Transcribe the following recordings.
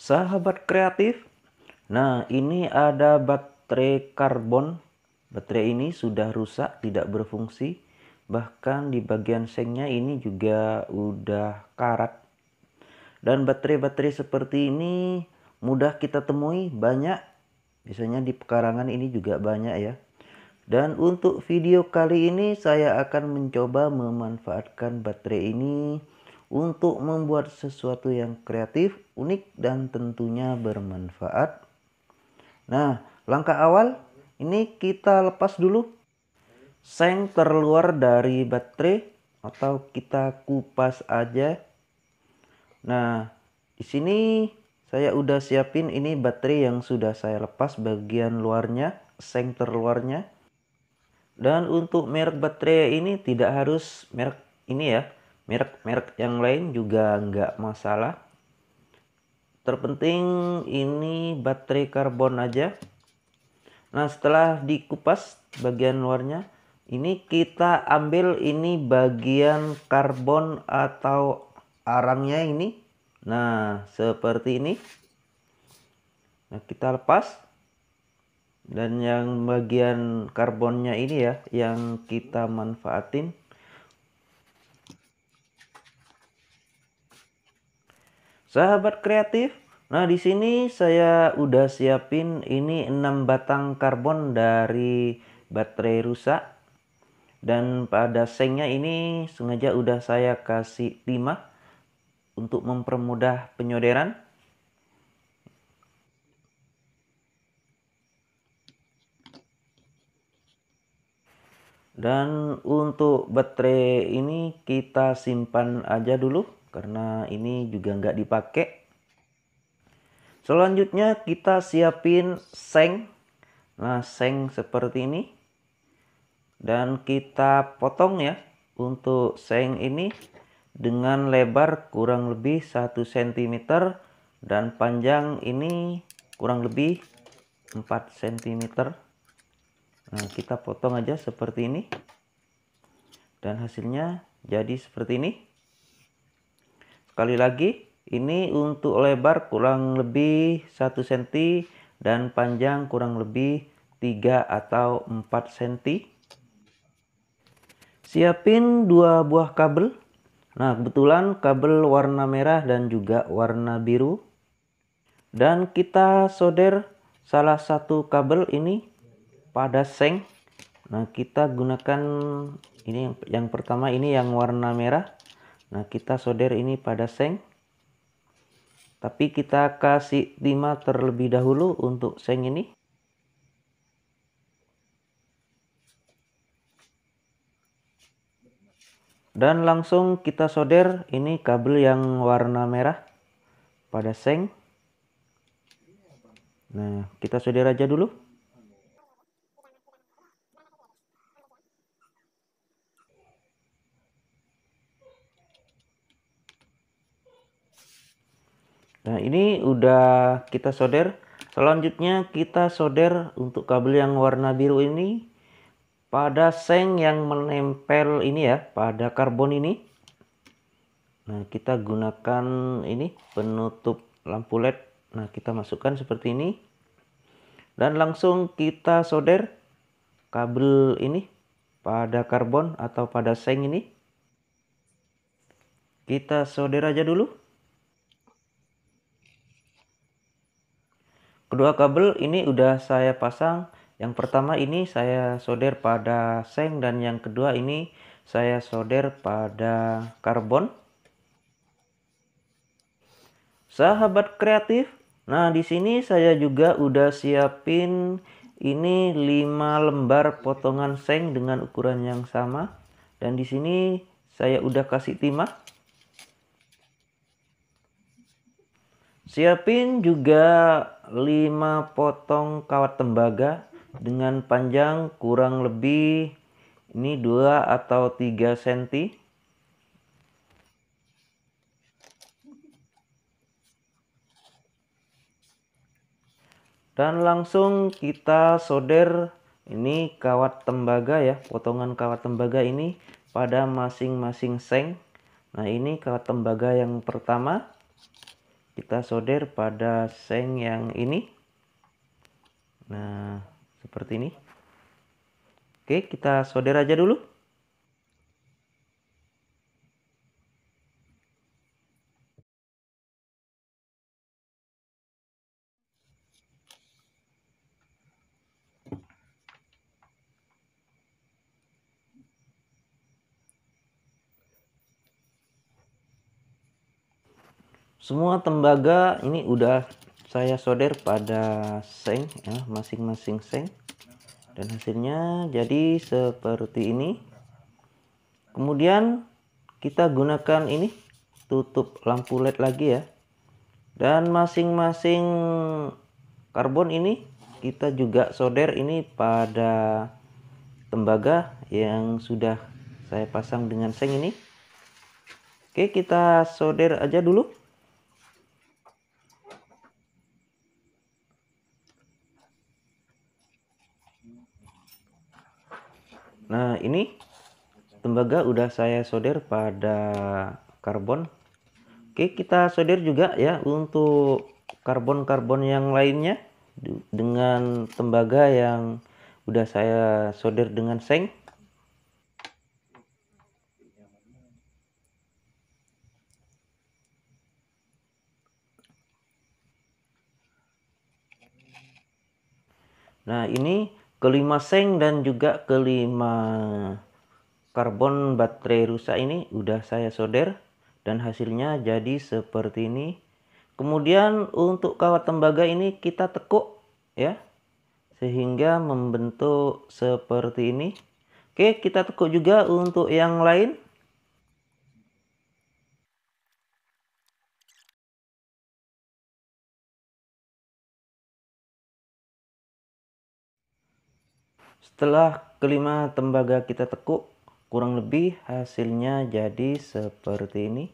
Sahabat kreatif, nah ini ada baterai karbon. Baterai ini sudah rusak, tidak berfungsi. Bahkan di bagian sengnya ini juga udah karat. Dan baterai-baterai seperti ini mudah kita temui banyak. Biasanya di pekarangan ini juga banyak ya. Dan untuk video kali ini saya akan mencoba memanfaatkan baterai ini untuk membuat sesuatu yang kreatif, unik, dan tentunya bermanfaat. Nah, langkah awal ini kita lepas dulu seng terluar dari baterai atau kita kupas aja. Nah, di sini saya udah siapin ini baterai yang sudah saya lepas bagian luarnya, seng terluarnya. Dan untuk merek baterai ini tidak harus merek ini ya, merek-merek yang lain juga nggak masalah terpenting ini baterai karbon aja nah setelah dikupas bagian luarnya ini kita ambil ini bagian karbon atau arangnya ini nah seperti ini nah kita lepas dan yang bagian karbonnya ini ya yang kita manfaatin Sahabat kreatif, nah di sini saya udah siapin ini 6 batang karbon dari baterai rusak. Dan pada sengnya ini sengaja udah saya kasih timah untuk mempermudah penyoderan. Dan untuk baterai ini kita simpan aja dulu karena ini juga nggak dipakai. Selanjutnya kita siapin seng. Nah seng seperti ini. Dan kita potong ya untuk seng ini dengan lebar kurang lebih 1 cm dan panjang ini kurang lebih 4 cm. Nah kita potong aja seperti ini. Dan hasilnya jadi seperti ini. Sekali lagi, ini untuk lebar kurang lebih 1 cm dan panjang kurang lebih 3 atau 4 cm. Siapin dua buah kabel. Nah, kebetulan kabel warna merah dan juga warna biru. Dan kita solder salah satu kabel ini pada seng. Nah, kita gunakan ini yang, yang pertama ini yang warna merah Nah, kita solder ini pada seng. Tapi kita kasih timah terlebih dahulu untuk seng ini. Dan langsung kita solder ini kabel yang warna merah pada seng. Nah, kita solder aja dulu. Nah, ini udah kita solder. Selanjutnya kita solder untuk kabel yang warna biru ini pada seng yang menempel ini ya, pada karbon ini. Nah, kita gunakan ini penutup lampu LED. Nah, kita masukkan seperti ini. Dan langsung kita solder kabel ini pada karbon atau pada seng ini. Kita solder aja dulu. Kedua kabel ini udah saya pasang. Yang pertama ini saya solder pada seng dan yang kedua ini saya solder pada karbon. Sahabat kreatif, nah di sini saya juga udah siapin ini 5 lembar potongan seng dengan ukuran yang sama dan di sini saya udah kasih timah Siapin juga 5 potong kawat tembaga dengan panjang kurang lebih ini 2 atau 3 cm. Dan langsung kita solder ini kawat tembaga ya, potongan kawat tembaga ini pada masing-masing seng. Nah ini kawat tembaga yang pertama kita solder pada seng yang ini nah seperti ini oke kita solder aja dulu semua tembaga ini udah saya solder pada seng ya masing-masing seng dan hasilnya jadi seperti ini kemudian kita gunakan ini tutup lampu led lagi ya dan masing-masing karbon ini kita juga solder ini pada tembaga yang sudah saya pasang dengan seng ini oke kita solder aja dulu Nah, ini tembaga udah saya solder pada karbon. Oke, kita solder juga ya untuk karbon-karbon yang lainnya dengan tembaga yang udah saya solder dengan seng. Nah, ini kelima seng dan juga kelima karbon baterai rusak ini udah saya solder dan hasilnya jadi seperti ini kemudian untuk kawat tembaga ini kita tekuk ya sehingga membentuk seperti ini oke kita tekuk juga untuk yang lain Setelah kelima tembaga kita tekuk, kurang lebih hasilnya jadi seperti ini.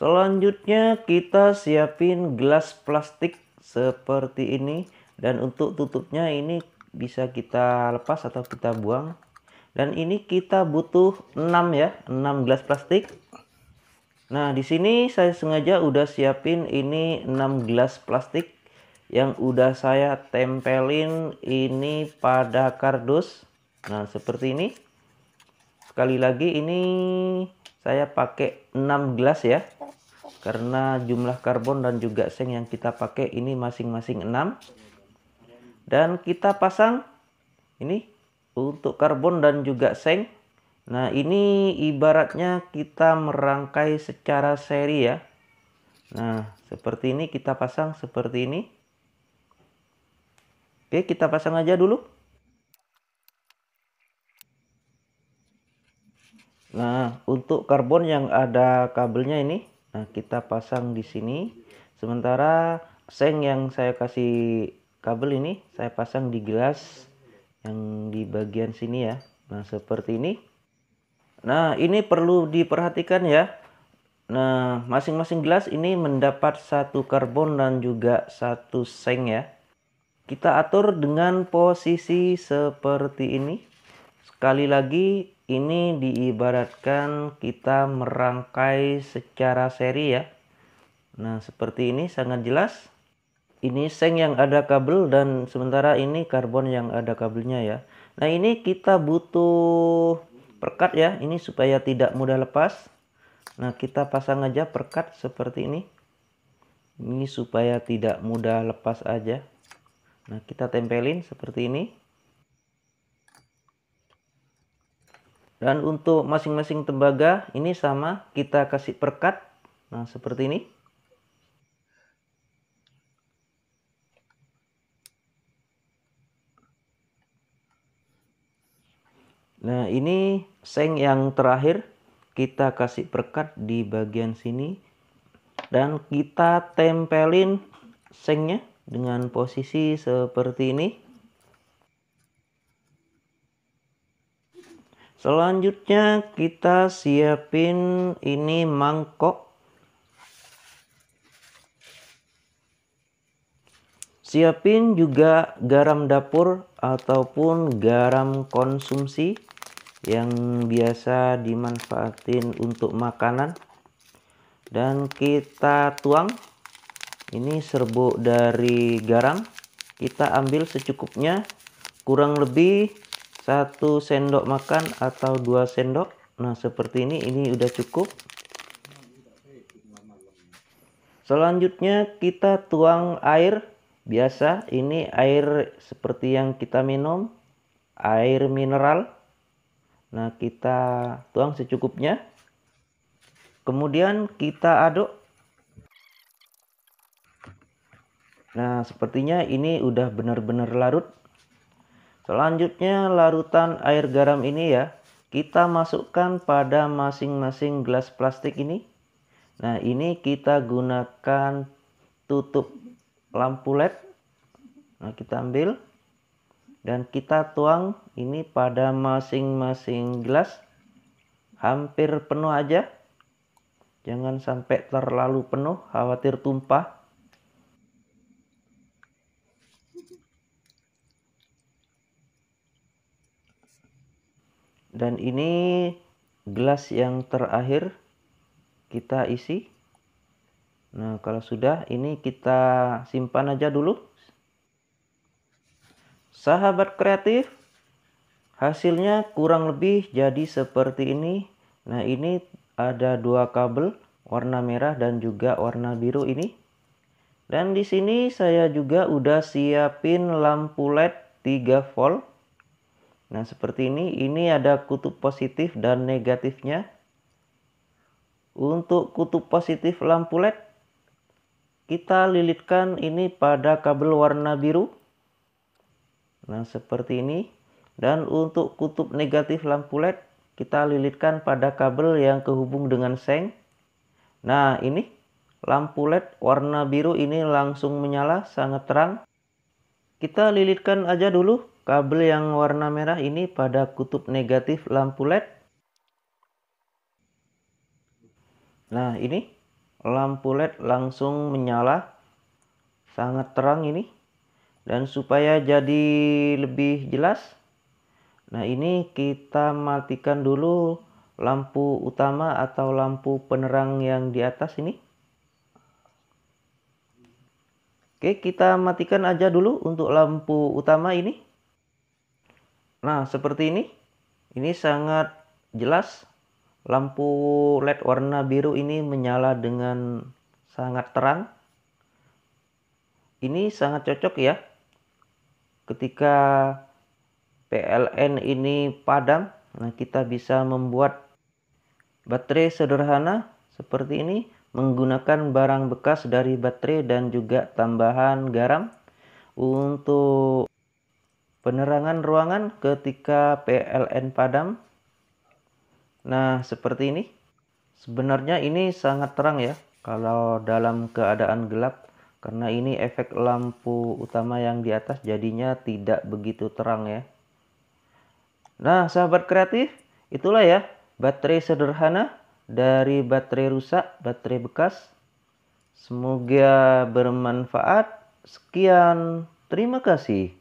Selanjutnya kita siapin gelas plastik seperti ini dan untuk tutupnya ini bisa kita lepas atau kita buang. Dan ini kita butuh 6 ya, 6 gelas plastik. Nah, di sini saya sengaja udah siapin ini 6 gelas plastik yang udah saya tempelin ini pada kardus. Nah, seperti ini. Sekali lagi ini saya pakai 6 gelas ya. Karena jumlah karbon dan juga seng yang kita pakai ini masing-masing 6. Dan kita pasang ini untuk karbon dan juga seng Nah ini ibaratnya kita merangkai secara seri ya. Nah seperti ini kita pasang seperti ini. Oke kita pasang aja dulu. Nah untuk karbon yang ada kabelnya ini. Nah kita pasang di sini. Sementara seng yang saya kasih kabel ini saya pasang di gelas yang di bagian sini ya. Nah seperti ini. Nah, ini perlu diperhatikan ya. Nah, masing-masing gelas ini mendapat satu karbon dan juga satu seng ya. Kita atur dengan posisi seperti ini. Sekali lagi, ini diibaratkan kita merangkai secara seri ya. Nah, seperti ini sangat jelas. Ini seng yang ada kabel dan sementara ini karbon yang ada kabelnya ya. Nah, ini kita butuh perkat ya ini supaya tidak mudah lepas nah kita pasang aja perkat seperti ini ini supaya tidak mudah lepas aja nah kita tempelin seperti ini dan untuk masing-masing tembaga ini sama kita kasih perkat nah seperti ini Nah ini seng yang terakhir kita kasih perkat di bagian sini dan kita tempelin sengnya dengan posisi seperti ini. Selanjutnya kita siapin ini mangkok. Siapin juga garam dapur ataupun garam konsumsi yang biasa dimanfaatin untuk makanan dan kita tuang ini serbuk dari garam kita ambil secukupnya kurang lebih satu sendok makan atau dua sendok nah seperti ini ini udah cukup selanjutnya kita tuang air biasa ini air seperti yang kita minum air mineral Nah, kita tuang secukupnya. Kemudian kita aduk. Nah, sepertinya ini udah benar-benar larut. Selanjutnya, larutan air garam ini ya, kita masukkan pada masing-masing gelas plastik ini. Nah, ini kita gunakan tutup lampu LED. Nah, kita ambil dan kita tuang ini pada masing-masing gelas hampir penuh aja jangan sampai terlalu penuh khawatir tumpah dan ini gelas yang terakhir kita isi nah kalau sudah ini kita simpan aja dulu Sahabat kreatif, hasilnya kurang lebih jadi seperti ini. Nah ini ada dua kabel warna merah dan juga warna biru ini. Dan di sini saya juga udah siapin lampu LED 3 volt. Nah seperti ini, ini ada kutub positif dan negatifnya. Untuk kutub positif lampu LED, kita lilitkan ini pada kabel warna biru. Nah, seperti ini. Dan untuk kutub negatif lampu LED, kita lilitkan pada kabel yang kehubung dengan seng. Nah, ini lampu LED warna biru ini langsung menyala sangat terang. Kita lilitkan aja dulu kabel yang warna merah ini pada kutub negatif lampu LED. Nah, ini lampu LED langsung menyala sangat terang ini. Dan supaya jadi lebih jelas, nah ini kita matikan dulu lampu utama atau lampu penerang yang di atas ini. Oke, kita matikan aja dulu untuk lampu utama ini. Nah, seperti ini. Ini sangat jelas. Lampu LED warna biru ini menyala dengan sangat terang. Ini sangat cocok ya ketika PLN ini padam, nah kita bisa membuat baterai sederhana seperti ini menggunakan barang bekas dari baterai dan juga tambahan garam untuk penerangan ruangan ketika PLN padam. Nah, seperti ini. Sebenarnya ini sangat terang ya kalau dalam keadaan gelap karena ini efek lampu utama yang di atas jadinya tidak begitu terang ya. Nah sahabat kreatif itulah ya baterai sederhana dari baterai rusak, baterai bekas. Semoga bermanfaat. Sekian, terima kasih.